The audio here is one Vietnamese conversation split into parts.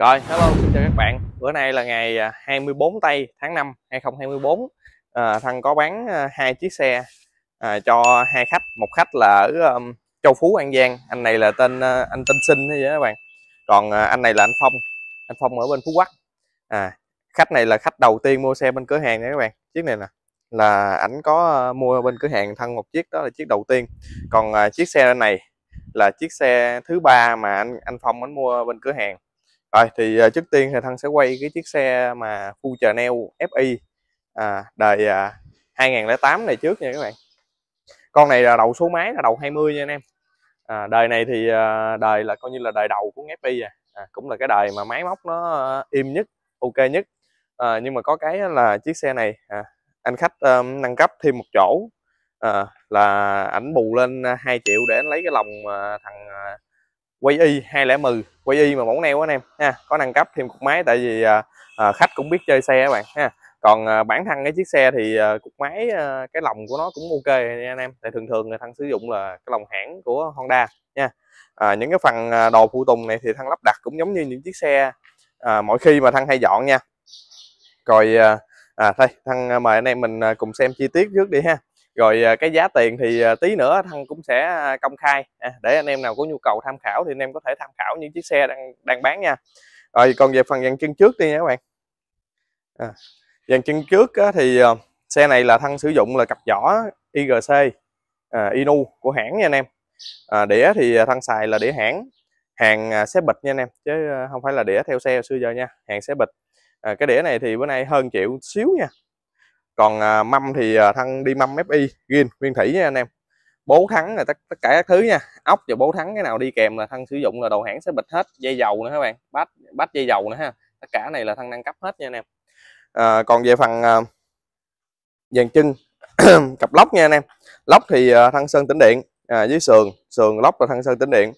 Rồi, hello, xin chào các bạn. Bữa nay là ngày 24 à, tây tháng 5 2024. À, thằng có bán à, hai chiếc xe à, cho hai khách, một khách là ở um, Châu Phú An Giang, anh này là tên uh, anh tên Sinh thế vậy các bạn. Còn uh, anh này là anh Phong, anh Phong ở bên Phú Quốc. À, khách này là khách đầu tiên mua xe bên cửa hàng nha các bạn. Chiếc này nè là ảnh có mua bên cửa hàng thân một chiếc đó là chiếc đầu tiên. Còn uh, chiếc xe này là chiếc xe thứ ba mà anh anh Phong anh mua bên cửa hàng rồi thì à, trước tiên thì thân sẽ quay cái chiếc xe mà Khu Full Neo FI à, đời à, 2008 này trước nha các bạn. Con này là đầu số máy là đầu 20 nha anh em. À, đời này thì à, đời là coi như là đời đầu của FI à. à cũng là cái đời mà máy móc nó à, im nhất, ok nhất. À, nhưng mà có cái là chiếc xe này à, anh khách um, nâng cấp thêm một chỗ à, là ảnh bù lên 2 triệu để anh lấy cái lòng uh, thằng uh, quay y 210 quay y mà mỏng neo anh em ha có nâng cấp thêm cục máy tại vì à, à, khách cũng biết chơi xe các bạn ha còn à, bản thân cái chiếc xe thì à, cục máy à, cái lòng của nó cũng ok nha anh em tại thường thường người thằng sử dụng là cái lòng hãng của Honda nha à, những cái phần à, đồ phụ tùng này thì thăng lắp đặt cũng giống như những chiếc xe à, mỗi khi mà thăng hay dọn nha rồi à, à thôi thằng à, mời anh em mình à, cùng xem chi tiết trước đi ha rồi à, cái giá tiền thì à, tí nữa thăng cũng sẽ à, công khai để anh em nào có nhu cầu tham khảo thì anh em có thể tham khảo những chiếc xe đang đang bán nha rồi còn về phần dàn chân trước đi nha các bạn à, dàn chân trước thì xe này là thăng sử dụng là cặp vỏ IGC à, Inu của hãng nha anh em à, đĩa thì thăng xài là đĩa hãng hàng xé bịch nha anh em chứ không phải là đĩa theo xe xưa giờ nha hàng xé bịch à, cái đĩa này thì bữa nay hơn triệu xíu nha còn à, mâm thì à, thân đi mâm fi gin nguyên thủy nha anh em bố thắng là tất, tất cả các thứ nha ốc và bố thắng cái nào đi kèm là thân sử dụng là đầu hãng sẽ bịch hết dây dầu nữa các bạn bát bát dây dầu nữa ha tất cả này là thân nâng cấp hết nha anh em à, còn về phần à, dàn chân cặp lóc nha anh em lóc thì à, thân sơn tĩnh điện à, với sườn sườn lóc là thân sơn tĩnh điện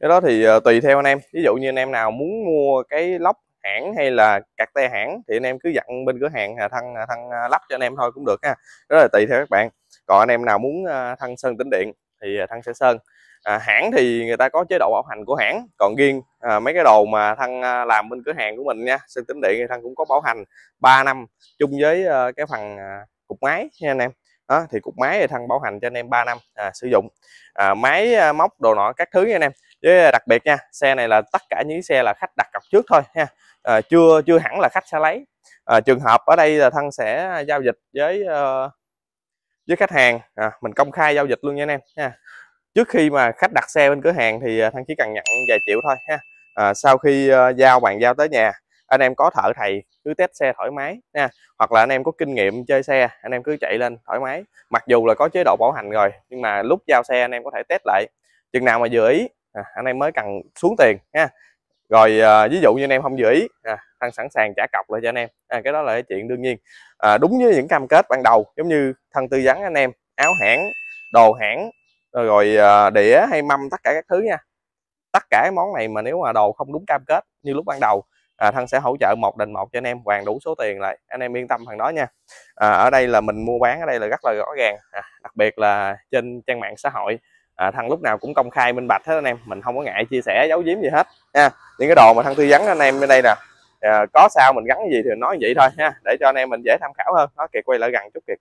cái đó thì à, tùy theo anh em ví dụ như anh em nào muốn mua cái lóc hãng hay là cạc te hãng thì anh em cứ dặn bên cửa hàng thăng à, thăng à, lắp cho anh em thôi cũng được ha rất là tùy theo các bạn còn anh em nào muốn à, thăng sơn tĩnh điện thì thăng sẽ sơn à, hãng thì người ta có chế độ bảo hành của hãng còn riêng à, mấy cái đồ mà thăng làm bên cửa hàng của mình nha sơn tính điện thì thăng cũng có bảo hành 3 năm chung với cái phần cục máy nha anh em đó, thì cục máy thì thăng bảo hành cho anh em 3 năm à, sử dụng à, máy móc đồ nọ các thứ nha anh em với à, đặc biệt nha xe này là tất cả những xe là khách đặt cọc trước thôi ha à, chưa chưa hẳn là khách sẽ lấy à, trường hợp ở đây là thân sẽ giao dịch với uh, với khách hàng à, mình công khai giao dịch luôn nha anh em ha trước khi mà khách đặt xe bên cửa hàng thì à, thăng chỉ cần nhận vài triệu thôi ha à, sau khi uh, giao bàn giao tới nhà anh em có thợ thầy cứ test xe thoải mái nha hoặc là anh em có kinh nghiệm chơi xe anh em cứ chạy lên thoải mái mặc dù là có chế độ bảo hành rồi nhưng mà lúc giao xe anh em có thể test lại chừng nào mà vừa ý à, anh em mới cần xuống tiền nha rồi à, ví dụ như anh em không dự ý à, thân sẵn sàng trả cọc lại cho anh em à, cái đó là cái chuyện đương nhiên à, đúng với những cam kết ban đầu giống như thân tư vấn anh em áo hãng đồ hãng rồi, rồi à, đĩa hay mâm tất cả các thứ nha tất cả món này mà nếu mà đồ không đúng cam kết như lúc ban đầu à, thân sẽ hỗ trợ một đền một cho anh em hoàn đủ số tiền lại anh em yên tâm thằng đó nha à, ở đây là mình mua bán ở đây là rất là rõ ràng à, đặc biệt là trên trang mạng xã hội à, thăng lúc nào cũng công khai minh bạch hết anh em mình không có ngại chia sẻ giấu giếm gì hết nha những cái đồ mà thằng tư vấn anh em bên đây nè à, có sao mình gắn gì thì nói vậy thôi ha để cho anh em mình dễ tham khảo hơn nó kiệt quay lại gần chút kiệt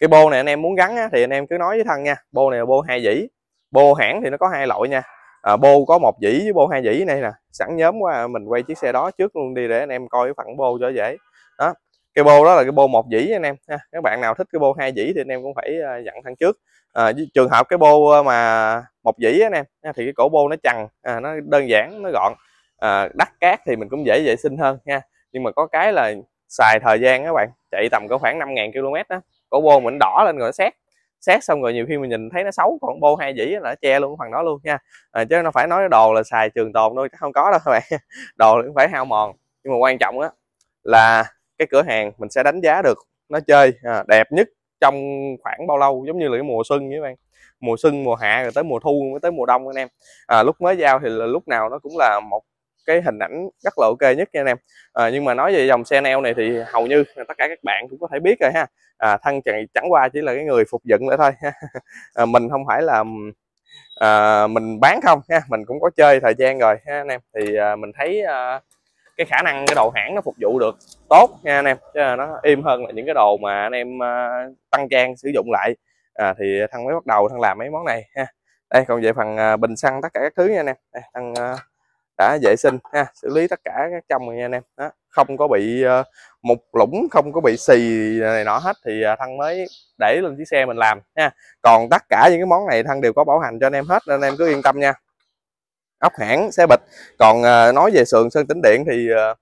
cái bô này anh em muốn gắn á, thì anh em cứ nói với thằng nha bô này là bô hai dĩ bô hãng thì nó có hai loại nha à, bô có một dĩ với bô hai dĩ này nè sẵn nhóm qua mình quay chiếc xe đó trước luôn đi để anh em coi cái phẳng bô cho dễ đó cái bô đó là cái bô một dĩ anh em ha các bạn nào thích cái bô hai dĩ thì anh em cũng phải ờ, dặn thằng trước à, trường hợp cái bô ờ, mà một dĩ anh em thì cái cổ bô nó chằn à, nó đơn giản nó gọn à, đắt cát thì mình cũng dễ vệ sinh hơn nha nhưng mà có cái là xài thời gian các bạn chạy tầm có khoảng 5.000 km đó cổ bô mình đỏ lên rồi nó xét xét xong rồi nhiều khi mình nhìn thấy nó xấu còn bô hai dĩ là che luôn phần đó luôn nha à, chứ nó phải nói đồ là xài trường tồn thôi không có đâu các bạn đồ cũng phải hao mòn nhưng mà quan trọng á là cái cửa hàng mình sẽ đánh giá được nó chơi à, đẹp nhất trong khoảng bao lâu giống như là cái mùa xuân các bạn mùa xuân mùa hạ rồi tới mùa thu mới tới mùa đông anh em à, lúc mới giao thì là lúc nào nó cũng là một cái hình ảnh rất là ok nhất nha anh em à, nhưng mà nói về dòng xe neo này thì hầu như tất cả các bạn cũng có thể biết rồi ha à, thăng chẳng, chẳng qua chỉ là cái người phục dựng lại thôi ha. à, mình không phải là à, mình bán không ha mình cũng có chơi thời gian rồi ha anh em thì à, mình thấy à, cái khả năng cái đồ hãng nó phục vụ được tốt nha anh em chứ nó im hơn là những cái đồ mà anh em à, tăng trang sử dụng lại à, thì thằng mới bắt đầu thằng làm mấy món này ha đây còn về phần à, bình xăng tất cả các thứ nha anh em đây, thằng à, đã vệ sinh ha xử lý tất cả các trong rồi nha anh em đó không có bị mục lũng không có bị xì này nọ hết thì uh, thăng mới để lên chiếc xe mình làm ha còn tất cả những cái món này thăng đều có bảo hành cho anh em hết nên anh em cứ yên tâm nha ốc hãng xe bịch còn à, nói về sườn sơn tĩnh điện thì à,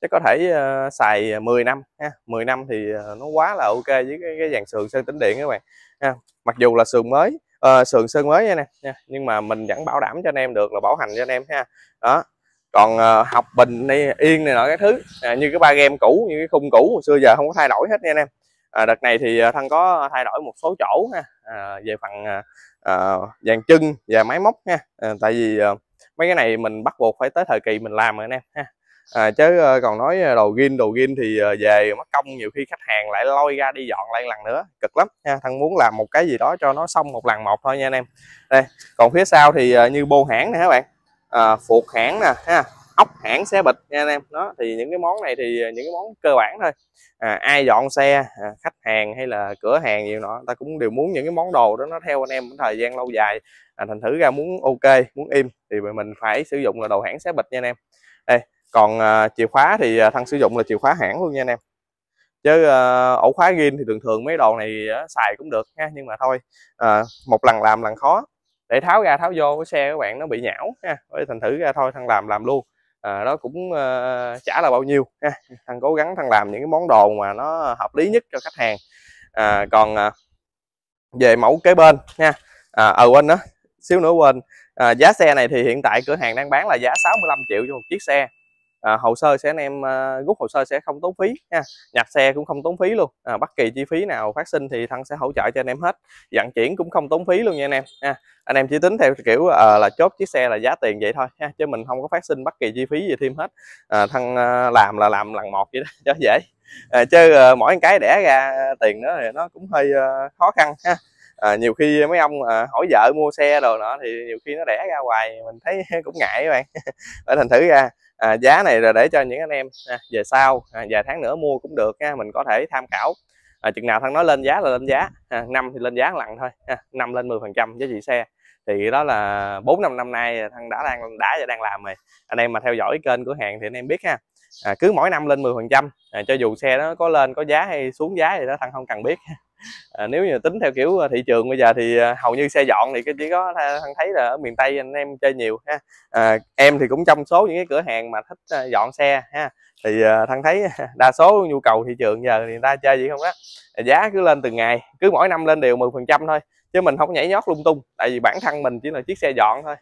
chắc có thể à, xài 10 năm ha 10 năm thì à, nó quá là ok với cái, cái dàn sườn sơn tĩnh điện các bạn ha. mặc dù là sườn mới à, sườn sơn mới nè nha. nhưng mà mình vẫn bảo đảm cho anh em được là bảo hành cho anh em ha đó còn à, học bình này yên này nọ cái thứ à, như cái ba game cũ như cái khung cũ hồi xưa giờ không có thay đổi hết nha anh em à, đợt này thì thăng có thay đổi một số chỗ ha à, về phần à, dàn chân và máy móc ha à, tại vì à, mấy cái này mình bắt buộc phải tới thời kỳ mình làm rồi anh em ha à, chứ ờ, còn nói ờ, đồ gin đồ gin thì ờ, về mất công nhiều khi khách hàng lại lôi ra đi dọn lại lần nữa cực lắm nha thằng muốn làm một cái gì đó cho nó xong một lần một thôi nha anh em đây còn phía sau thì như bô hãng nè các bạn à, phuộc hãng nè ha ốc hãng xe bịch nha anh em đó thì những cái món này thì à, những cái món cơ bản thôi à, ai dọn xe à, khách hàng hay là cửa hàng nhiều nọ ta cũng đều muốn những cái món đồ đó nó theo anh em thời gian lâu dài à, thành thử ra muốn ok muốn im thì mình phải sử dụng là đồ hãng xe bịch nha anh em đây còn à, chìa khóa thì à, thăng sử dụng là chìa khóa hãng luôn nha anh em chứ à, ổ khóa ghim thì thường thường mấy đồ này à, xài cũng được ha nhưng mà thôi à, một lần làm lần khó để tháo ra tháo vô cái xe các bạn nó bị nhão ha thành thử ra thôi thằng làm làm luôn à, ờ, nó cũng à, chả là bao nhiêu ha. thằng cố gắng thằng làm những cái món đồ mà nó hợp lý nhất cho khách hàng à, còn à, về mẫu kế bên nha à, à, quên đó xíu nữa quên à, giá xe này thì hiện tại cửa hàng đang bán là giá 65 triệu cho một chiếc xe à, hồ sơ sẽ anh em à, rút hồ sơ sẽ không tốn phí nha nhặt xe cũng không tốn phí luôn à, bất kỳ chi phí nào phát sinh thì thăng sẽ hỗ trợ cho anh em hết vận chuyển cũng không tốn phí luôn nha anh em nha à, anh em chỉ tính theo kiểu à, là chốt chiếc xe là giá tiền vậy thôi nha chứ mình không có phát sinh bất kỳ chi phí gì thêm hết à, thăng à, làm là làm lần một vậy đó cho dễ à, chứ à, mỗi cái đẻ ra tiền nữa thì nó cũng hơi à, khó khăn ha à, nhiều khi mấy ông à, hỏi vợ mua xe đồ nọ thì nhiều khi nó rẻ ra hoài mình thấy cũng ngại các bạn phải thành thử ra à, giá này là để cho những anh em à, về sau à, vài tháng nữa mua cũng được ha mình có thể tham khảo à, chừng nào thằng nói lên giá là lên giá à, năm thì lên giá lặn thôi à, năm lên 10 phần trăm giá trị xe thì đó là bốn năm năm nay thằng đã đang đã và đang làm rồi anh em mà theo dõi kênh của hàng thì anh em biết ha à, cứ mỗi năm lên 10 phần trăm à, cho dù xe nó có lên có giá hay xuống giá thì đó thằng không cần biết à, nếu như tính theo kiểu à, thị trường bây giờ thì à, hầu như xe dọn thì chỉ có thằng thấy là ở miền tây anh em chơi nhiều ha à, em thì cũng trong số những cái cửa hàng mà thích à, dọn xe ha thì thằng thấy đa số nhu cầu thị trường giờ thì người ta chơi gì không á giá cứ lên từng ngày cứ mỗi năm lên đều 10 phần trăm thôi chứ mình không nhảy nhót lung tung tại vì bản thân mình chỉ là chiếc xe dọn thôi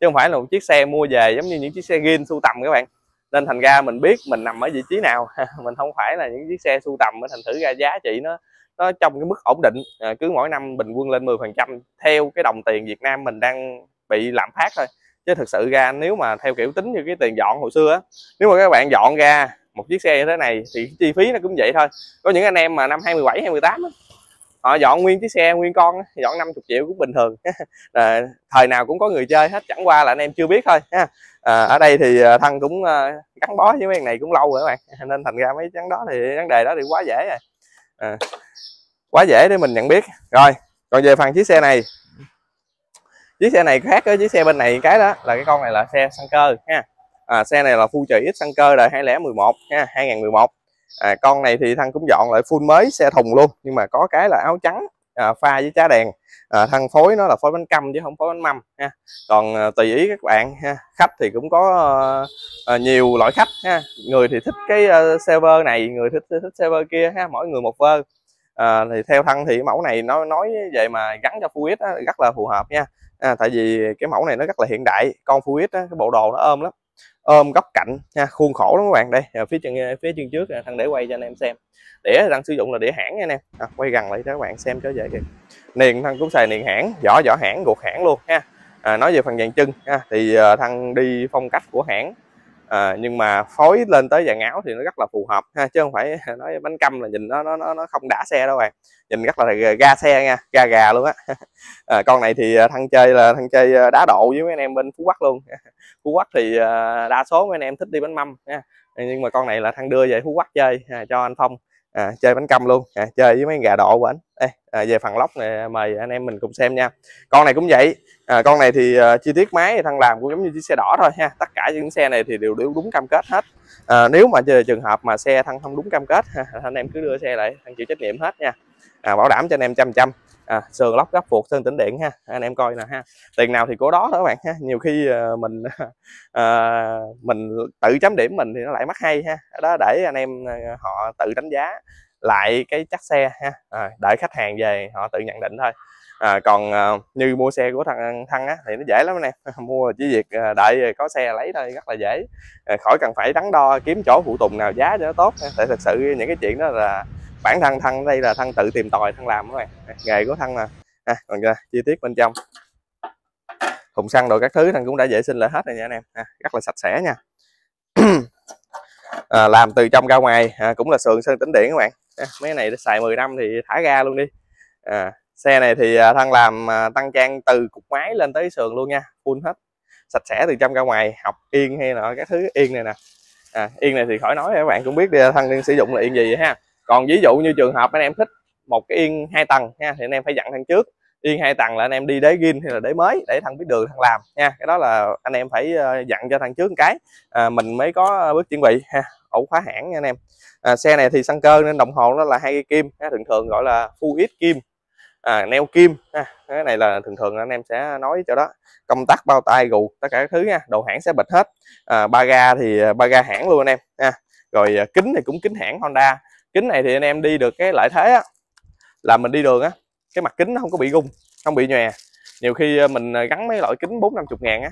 chứ không phải là một chiếc xe mua về giống như những chiếc xe gin sưu tầm các bạn nên thành ra mình biết mình nằm ở vị trí nào mình không phải là những chiếc xe sưu tầm thành thử ra giá trị nó nó trong cái mức ổn định à, cứ mỗi năm bình quân lên 10 phần trăm theo cái đồng tiền Việt Nam mình đang bị lạm phát thôi chứ thực sự ra nếu mà theo kiểu tính như cái tiền dọn hồi xưa á nếu mà các bạn dọn ra một chiếc xe như thế này thì chi phí nó cũng vậy thôi có những anh em mà năm 27 28 á, họ dọn nguyên chiếc xe nguyên con dọn 50 triệu cũng bình thường à, thời nào cũng có người chơi hết chẳng qua là anh em chưa biết thôi à, ở đây thì à, thân cũng à, gắn bó với mấy này cũng lâu rồi các bạn nên thành ra mấy trắng đó thì vấn đề đó thì quá dễ rồi à, quá dễ để mình nhận biết rồi còn về phần chiếc xe này chiếc xe này khác với chiếc xe bên này cái đó là cái con này là xe xăng cơ ha à, xe này là full trời xăng cơ đời 2011 ha 2011 à, con này thì thân cũng dọn lại full mới xe thùng luôn nhưng mà có cái là áo trắng à, pha với trái đèn à, thân phối nó là phối bánh căm chứ không phối bánh mâm ha còn à, tùy ý các bạn ha khách thì cũng có à, nhiều loại khách ha người thì thích cái à, server này người thích thích server kia ha mỗi người một vơ à, thì theo thân thì mẫu này nó nói về mà gắn cho Fuix rất là phù hợp nha à, tại vì cái mẫu này nó rất là hiện đại con Fuix cái bộ đồ nó ôm lắm ôm góc cạnh nha khuôn khổ lắm các bạn đây à, phía chân phía chân trước à, thằng để quay cho anh em xem đĩa đang sử dụng là đĩa hãng nha anh em à, quay gần lại cho các bạn xem cho dễ kìa niền thằng cũng xài niền hãng vỏ vỏ hãng gột hãng luôn ha à, nói về phần dàn chân ha, thì uh, à, thằng đi phong cách của hãng à, nhưng mà phối lên tới dạng áo thì nó rất là phù hợp ha chứ không phải nói bánh câm là nhìn nó nó nó không đã xe đâu bạn nhìn rất là ga xe nha ga gà luôn á à, con này thì ờ, thăng chơi là thăng chơi đá độ với mấy anh em bên phú quốc luôn phú quốc thì đa số mấy anh em thích đi bánh mâm nha nhưng mà con này là thăng đưa về phú quốc chơi cho anh phong à, chơi bánh câm luôn à, chơi với mấy gà độ của anh Ê, à, về phần lóc này mời anh em mình cùng xem nha con này cũng vậy à, con này thì uh, chi tiết máy thăng làm cũng giống như chiếc xe đỏ thôi ha tất cả những xe này thì đều đều đúng cam kết hết à, nếu mà trường hợp mà xe thăng không đúng cam kết ha, anh em cứ đưa xe lại anh chịu trách nhiệm hết nha à, bảo đảm cho anh em chăm chăm à, sườn lóc gấp phuộc sơn tĩnh điện ha anh em coi nè ha tiền nào thì của đó đó các bạn ha nhiều khi ờ, mình à, mình tự chấm điểm mình thì nó lại mắc hay ha đó để anh em ờ, họ tự đánh giá lại cái chắc xe ha à, đợi khách hàng về họ tự nhận định thôi à, còn à, như mua xe của thằng thăng á thì nó dễ lắm nè mua chỉ việc đợi có xe lấy thôi rất là dễ à, khỏi cần phải đắn đo kiếm chỗ phụ tùng nào giá cho nó tốt ha. tại thật sự những cái chuyện đó là bản thân thân đây là thân tự tìm tòi thân làm các bạn nghề của thân nè, à, còn ra chi tiết bên trong thùng xăng đồ các thứ thân cũng đã vệ sinh lại hết rồi nha anh em à, rất là sạch sẽ nha à, làm từ trong ra ngoài à, cũng là sườn sơn tĩnh điện các bạn à, mấy này xài 10 năm thì thả ra luôn đi à, xe này thì à, thân làm à, tăng trang từ cục máy lên tới sườn luôn nha full hết sạch sẽ từ trong ra ngoài học yên hay nọ các thứ yên này nè à, yên này thì khỏi nói các bạn cũng biết đi thân đang sử dụng là yên gì vậy ha còn ví dụ như trường hợp anh em thích một cái yên hai tầng nha thì anh em phải dặn thằng trước yên hai tầng là anh em đi đế gin hay là đế mới để thằng biết đường thằng làm nha cái đó là anh em phải ờ, dặn cho thằng trước một cái à, mình mới có bước chuẩn bị ha ổ khóa hãng nha anh em à, xe này thì xăng cơ nên đồng hồ nó là hai cây kim ha, thường thường gọi là full ít kim à, neo kim ha. cái này là thường thường anh em sẽ nói cho đó công tắc bao tay gù tất cả các thứ nha đồ hãng sẽ bịch hết à, ba ga thì ờ, ba ga hãng luôn anh em ha. rồi ờ, kính thì cũng kính hãng honda kính này thì anh em đi được cái lợi thế á, là mình đi đường á cái mặt kính nó không có bị gung không bị nhòe nhiều khi ờ, mình ờ, gắn mấy loại kính bốn năm chục ngàn á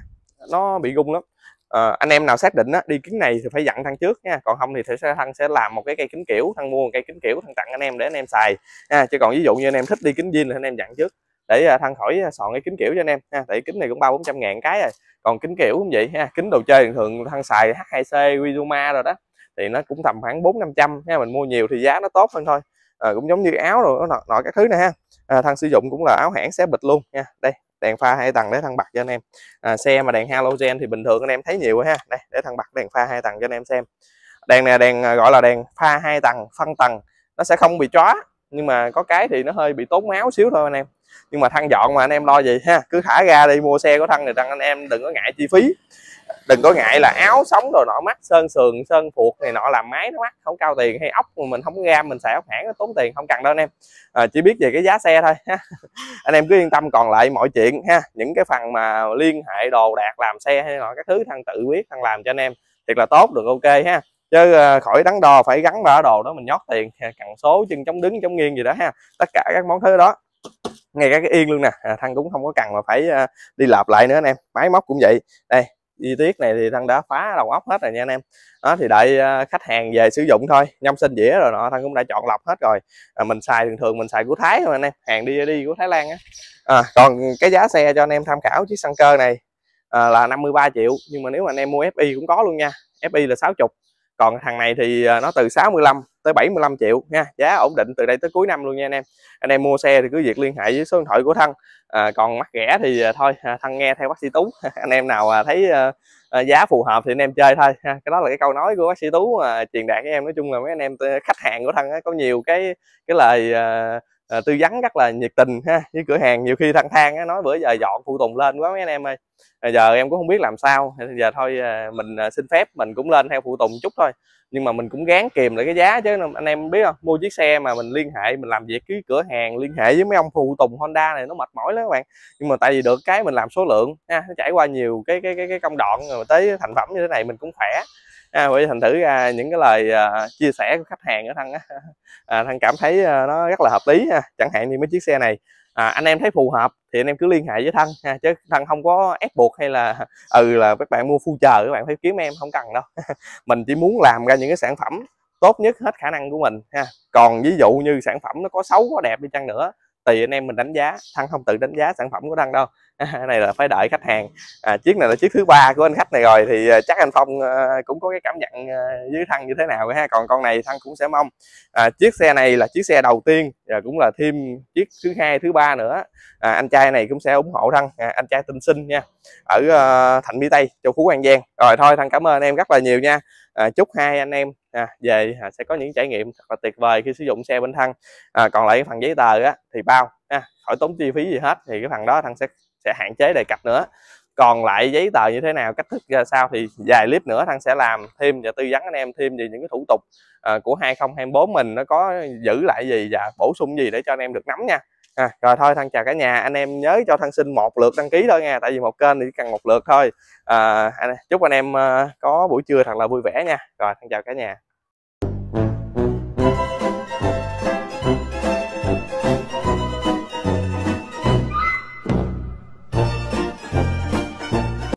nó bị gung lắm à, anh em nào xác định á, đi kính này thì phải dặn thăng trước nha còn không thì sẽ thăng sẽ làm một cái cây kính kiểu thăng mua một cây kính kiểu thăng tặng anh em để anh em xài à, chứ còn ví dụ như anh em thích đi kính zin thì anh em dặn trước để thăng khỏi sòn cái kính kiểu cho anh em ha tại kính này cũng ba bốn trăm ngàn cái rồi còn kính kiểu cũng vậy ha kính đồ chơi thường thăng xài h2c Wizuma rồi đó thì nó cũng tầm khoảng bốn năm trăm mình mua nhiều thì giá nó tốt hơn thôi à, cũng giống như áo rồi nọ, nọ các thứ này ha à, thằng sử dụng cũng là áo hãng xé bịch luôn nha đây đèn pha hai tầng để thằng bật cho anh em à, xe mà đèn halogen thì bình thường anh em thấy nhiều ha đây để thằng bật đèn pha hai tầng cho anh em xem đèn này đèn gọi là đèn pha hai tầng phân tầng nó sẽ không bị chóa nhưng mà có cái thì nó hơi bị tốn máu xíu thôi anh em nhưng mà thăng dọn mà anh em lo gì ha cứ thả ra đi mua xe của thăng thì thằng anh em đừng có ngại chi phí đừng có ngại là áo sống rồi nọ mắt sơn sườn sơn phuộc này nọ làm máy nó mắc không cao tiền hay ốc mà mình không gam mình xài ốc hãng nó tốn tiền không cần đâu anh em à, chỉ biết về cái giá xe thôi anh em cứ yên tâm còn lại mọi chuyện ha những cái phần mà liên hệ đồ đạc làm xe hay nọ các thứ thằng tự quyết thằng làm cho anh em thiệt là tốt được ok ha chứ à, khỏi đắn đo phải gắn vào đồ đó mình nhót tiền à, cặn số chân chống đứng chống nghiêng gì đó ha tất cả các món thứ đó ngay các cái yên luôn nè à, thằng cũng không có cần mà phải à, đi lạp lại nữa anh em máy móc cũng vậy đây chi tiết này thì thằng đã phá đầu óc hết rồi nha anh em đó thì đợi à, khách hàng về sử dụng thôi nhâm sinh dĩa rồi nọ thằng cũng đã chọn lọc hết rồi à, mình xài thường thường mình xài của thái thôi anh em hàng đi đi của thái lan á à, còn cái giá xe cho anh em tham khảo chiếc xăng cơ này à, là 53 triệu nhưng mà nếu mà anh em mua fi cũng có luôn nha fi là 60 chục còn thằng này thì à, nó từ 65 tới 75 triệu nha giá ổn định từ đây tới cuối năm luôn nha anh em anh em mua xe thì cứ việc liên hệ với số điện thoại của thân à, còn mắc rẻ thì à, thôi à, thân nghe theo bác sĩ tú anh em nào thấy giá phù hợp thì anh em chơi thôi cái đó là cái câu nói của bác sĩ tú mà truyền đạt với em nói chung là mấy anh em khách hàng của thân có nhiều cái cái lời à, tư vấn rất là nhiệt tình ha với cửa hàng nhiều khi thằng thang á, nói bữa giờ dọn phụ tùng lên quá mấy anh em ơi à, giờ em cũng không biết làm sao giờ thôi à, mình à, xin phép mình cũng lên theo phụ tùng chút thôi nhưng mà mình cũng gán kìm lại cái giá chứ anh em biết không mua chiếc xe mà mình liên hệ mình làm việc với cửa hàng liên hệ với mấy ông phụ tùng Honda này nó mệt mỏi lắm các bạn nhưng mà tại vì được cái mình làm số lượng ha, nó trải qua nhiều cái cái cái, cái công đoạn rồi tới thành phẩm như thế này mình cũng khỏe à, bởi thành thử ra những cái lời uh, chia sẻ của khách hàng ở thăng á à, thăng cảm thấy uh, nó rất là hợp lý ha. chẳng hạn như mấy chiếc xe này à, anh em thấy phù hợp thì anh em cứ liên hệ với thân ha chứ thân không có ép buộc hay là ừ là các bạn mua phu chờ các bạn phải kiếm em không cần đâu mình chỉ muốn làm ra những cái sản phẩm tốt nhất hết khả năng của mình ha còn ví dụ như sản phẩm nó có xấu có đẹp đi chăng nữa tùy anh em mình đánh giá thăng không tự đánh giá sản phẩm của thăng đâu này là phải đợi khách hàng à, chiếc này là chiếc thứ ba của anh khách này rồi thì à, chắc anh phong à, cũng có cái cảm nhận với à, thăng như thế nào ha còn con này thăng cũng sẽ mong à, chiếc xe này là chiếc xe đầu tiên và cũng là thêm chiếc thứ hai thứ ba nữa à, anh trai này cũng sẽ ủng hộ thăng à, anh trai tinh sinh nha ở uh, thành mỹ tây châu phú an giang rồi thôi thăng cảm ơn anh em rất là nhiều nha à, chúc hai anh em à, về à, sẽ có những trải nghiệm thật là tuyệt vời khi sử dụng xe bên thân à, còn lại cái phần giấy tờ á, thì bao à, khỏi tốn chi phí gì hết thì cái phần đó thằng sẽ sẽ hạn chế đề cập nữa còn lại giấy tờ như thế nào cách thức ra sao thì vài clip nữa thăng sẽ làm thêm và tư vấn anh em thêm về những cái thủ tục uh, của 2024 mình nó có giữ lại gì và bổ sung gì để cho anh em được nắm nha à, rồi thôi thân chào cả nhà anh em nhớ cho thân xin một lượt đăng ký thôi nha tại vì một kênh thì chỉ cần một lượt thôi à, chúc anh em ờ, có buổi trưa thật là vui vẻ nha rồi thân chào cả nhà